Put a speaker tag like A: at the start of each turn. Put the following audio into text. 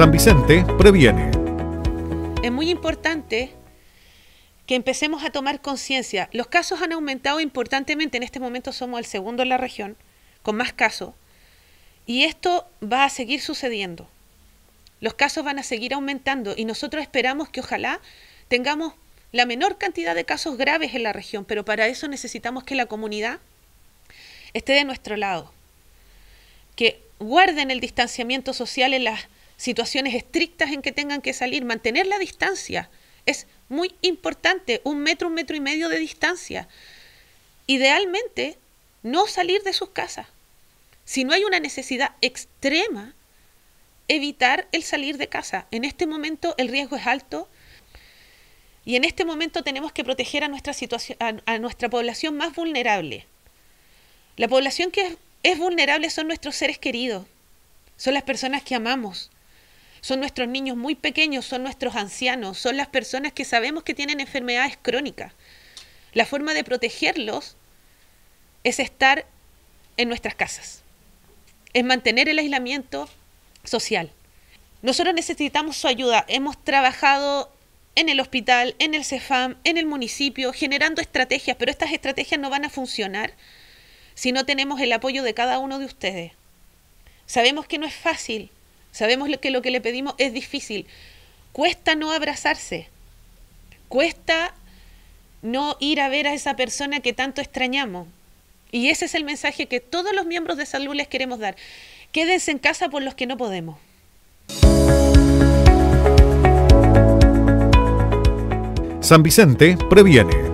A: San Vicente previene.
B: Es muy importante que empecemos a tomar conciencia. Los casos han aumentado importantemente, en este momento somos el segundo en la región, con más casos, y esto va a seguir sucediendo. Los casos van a seguir aumentando y nosotros esperamos que ojalá tengamos la menor cantidad de casos graves en la región, pero para eso necesitamos que la comunidad esté de nuestro lado, que guarden el distanciamiento social en las situaciones estrictas en que tengan que salir, mantener la distancia. Es muy importante, un metro, un metro y medio de distancia. Idealmente, no salir de sus casas. Si no hay una necesidad extrema, evitar el salir de casa. En este momento el riesgo es alto y en este momento tenemos que proteger a nuestra, situación, a, nuestra población más vulnerable. La población que es vulnerable son nuestros seres queridos, son las personas que amamos, son nuestros niños muy pequeños, son nuestros ancianos, son las personas que sabemos que tienen enfermedades crónicas. La forma de protegerlos es estar en nuestras casas, es mantener el aislamiento social. Nosotros necesitamos su ayuda. Hemos trabajado en el hospital, en el CEFAM, en el municipio, generando estrategias, pero estas estrategias no van a funcionar si no tenemos el apoyo de cada uno de ustedes. Sabemos que no es fácil, Sabemos que lo que le pedimos es difícil. Cuesta no abrazarse. Cuesta no ir a ver a esa persona que tanto extrañamos. Y ese es el mensaje que todos los miembros de salud les queremos dar. Quédense en casa por los que no podemos.
A: San Vicente previene.